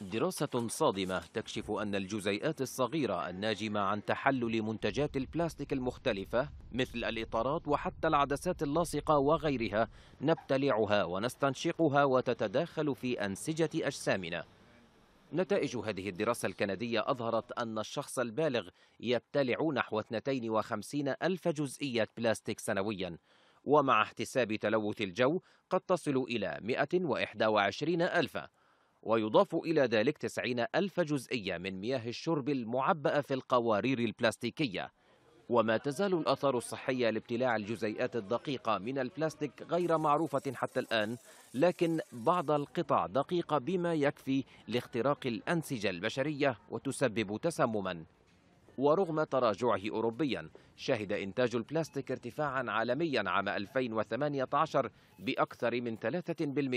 دراسة صادمة تكشف أن الجزيئات الصغيرة الناجمة عن تحلل منتجات البلاستيك المختلفة مثل الإطارات وحتى العدسات اللاصقة وغيرها نبتلعها ونستنشقها وتتداخل في أنسجة أجسامنا نتائج هذه الدراسة الكندية أظهرت أن الشخص البالغ يبتلع نحو 52 ألف جزئية بلاستيك سنوياً ومع احتساب تلوث الجو قد تصل إلى 121 ألفاً ويضاف إلى ذلك تسعين ألف جزئية من مياه الشرب المعبأة في القوارير البلاستيكية وما تزال الآثار الصحية لابتلاع الجزيئات الدقيقة من البلاستيك غير معروفة حتى الآن لكن بعض القطع دقيقة بما يكفي لاختراق الأنسجة البشرية وتسبب تسمما ورغم تراجعه أوروبيا شهد إنتاج البلاستيك ارتفاعا عالميا عام 2018 بأكثر من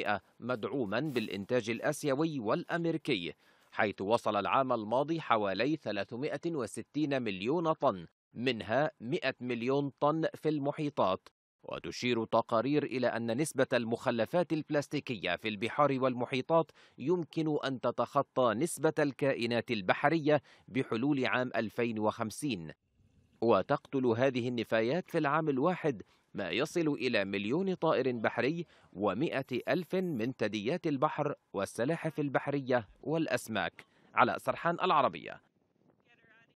3% مدعوما بالإنتاج الآسيوي والأمريكي حيث وصل العام الماضي حوالي 360 مليون طن منها 100 مليون طن في المحيطات وتشير تقارير إلى أن نسبة المخلفات البلاستيكية في البحار والمحيطات يمكن أن تتخطى نسبة الكائنات البحرية بحلول عام 2050 وتقتل هذه النفايات في العام الواحد ما يصل إلى مليون طائر بحري ومئة ألف من تديات البحر والسلاحف البحرية والأسماك على سرحان العربية